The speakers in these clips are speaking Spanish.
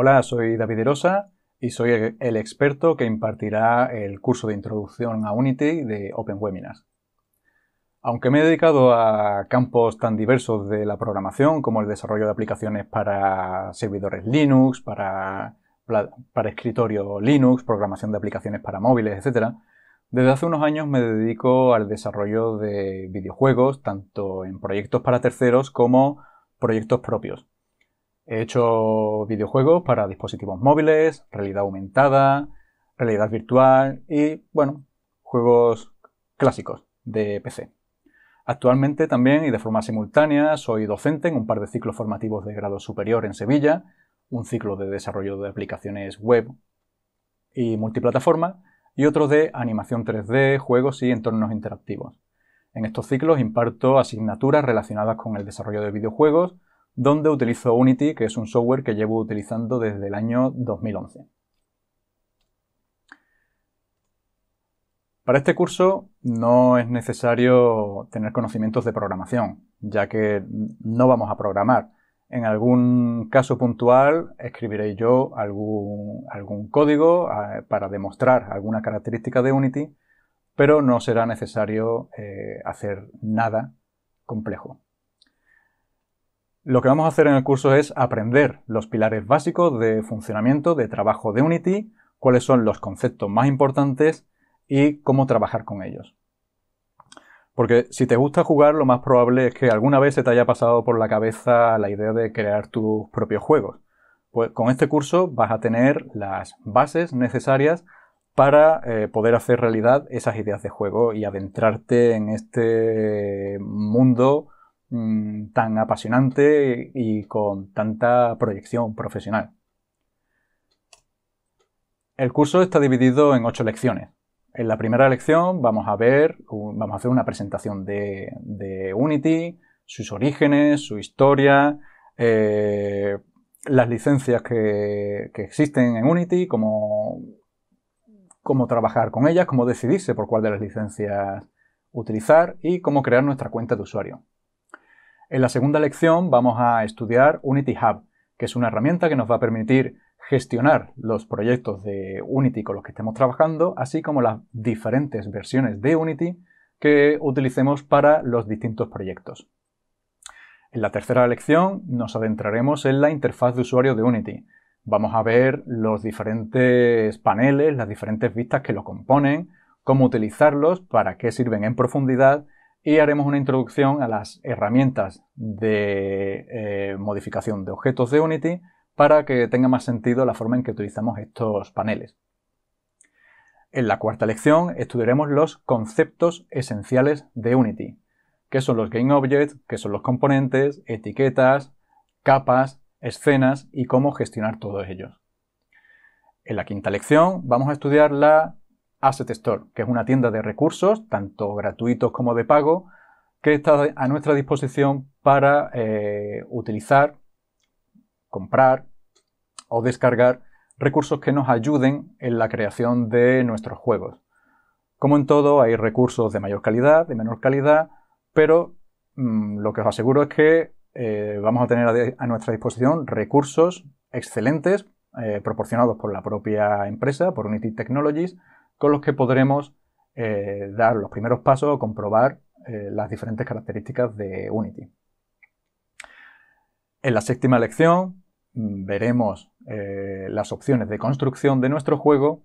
Hola, soy David Erosa y soy el experto que impartirá el curso de introducción a Unity de Open Webinars. Aunque me he dedicado a campos tan diversos de la programación como el desarrollo de aplicaciones para servidores Linux, para, para escritorio Linux, programación de aplicaciones para móviles, etc., desde hace unos años me dedico al desarrollo de videojuegos, tanto en proyectos para terceros como proyectos propios. He hecho videojuegos para dispositivos móviles, realidad aumentada, realidad virtual y, bueno, juegos clásicos de PC. Actualmente también y de forma simultánea soy docente en un par de ciclos formativos de grado superior en Sevilla, un ciclo de desarrollo de aplicaciones web y multiplataforma y otro de animación 3D, juegos y entornos interactivos. En estos ciclos imparto asignaturas relacionadas con el desarrollo de videojuegos, donde utilizo Unity, que es un software que llevo utilizando desde el año 2011. Para este curso no es necesario tener conocimientos de programación, ya que no vamos a programar. En algún caso puntual escribiré yo algún, código eh, para demostrar alguna característica de Unity, pero no será necesario eh, hacer nada complejo. Lo que vamos a hacer en el curso es aprender los pilares básicos de funcionamiento de trabajo de Unity, cuáles son los conceptos más importantes y cómo trabajar con ellos. Porque si te gusta jugar, lo más probable es que alguna vez se te haya pasado por la cabeza la idea de crear tus propios juegos. Pues con este curso vas a tener las bases necesarias para eh, poder hacer realidad esas ideas de juego y adentrarte en este mundo Mm, tan apasionante y con tanta proyección profesional. El curso está dividido en ocho lecciones. En la primera lección vamos a ver, vamos a hacer una presentación de, Unity, sus orígenes, su historia, eh, las licencias que, existen en Unity, cómo trabajar con ellas, cómo decidirse por cuál de las licencias utilizar y cómo crear nuestra cuenta de usuario. En la segunda lección vamos a estudiar Unity Hub, que es una herramienta que nos va a permitir gestionar los proyectos de Unity con los que estemos trabajando, así como las diferentes versiones de Unity que utilicemos para los distintos proyectos. En la tercera lección nos adentraremos en la interfaz de usuario de Unity. Vamos a ver los diferentes paneles, las diferentes vistas que lo componen, cómo utilizarlos, para qué sirven en profundidad y haremos una introducción a las herramientas de eh, modificación de objetos de Unity para que tenga más sentido la forma en que utilizamos estos paneles. En la cuarta lección estudiaremos los conceptos esenciales de Unity, que son los GameObjects, que son los componentes, etiquetas, capas, escenas y cómo gestionar todos ellos. En la quinta lección vamos a estudiar la Asset Store, que es una tienda de recursos, tanto gratuitos como de pago, que está a nuestra disposición para eh, utilizar, comprar o descargar recursos que nos ayuden en la creación de nuestros juegos. Como en todo, hay recursos de mayor calidad, de menor calidad, pero mm, lo que os aseguro es que eh, vamos a tener a, nuestra disposición recursos excelentes eh, proporcionados por la propia empresa, por Unity Technologies, con los que podremos eh, dar los primeros pasos o comprobar eh, las diferentes características de Unity. En la séptima lección mm, veremos eh, las opciones de construcción de nuestro juego,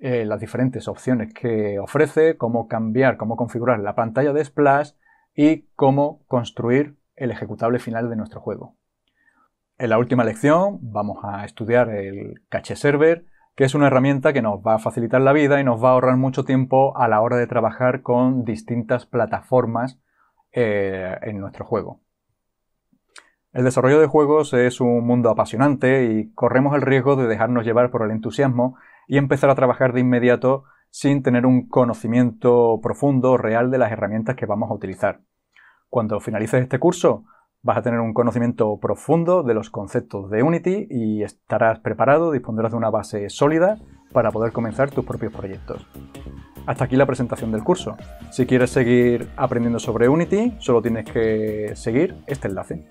las diferentes opciones que ofrece, cómo cambiar, cómo configurar la pantalla de Splash y cómo construir el ejecutable final de nuestro juego. En la última lección vamos a estudiar el cache server, que es una herramienta que nos va a facilitar la vida y nos va a ahorrar mucho tiempo a la hora de trabajar con distintas plataformas eh, en nuestro juego. El desarrollo de juegos es un mundo apasionante y corremos el riesgo de dejarnos llevar por el entusiasmo y empezar a trabajar de inmediato sin tener un conocimiento profundo o real de las herramientas que vamos a utilizar. Cuando finalices este curso, Vas a tener un conocimiento profundo de los conceptos de Unity y estarás preparado, dispondrás de una base sólida para poder comenzar tus propios proyectos. Hasta aquí la presentación del curso. Si quieres seguir aprendiendo sobre Unity, solo tienes que seguir este enlace.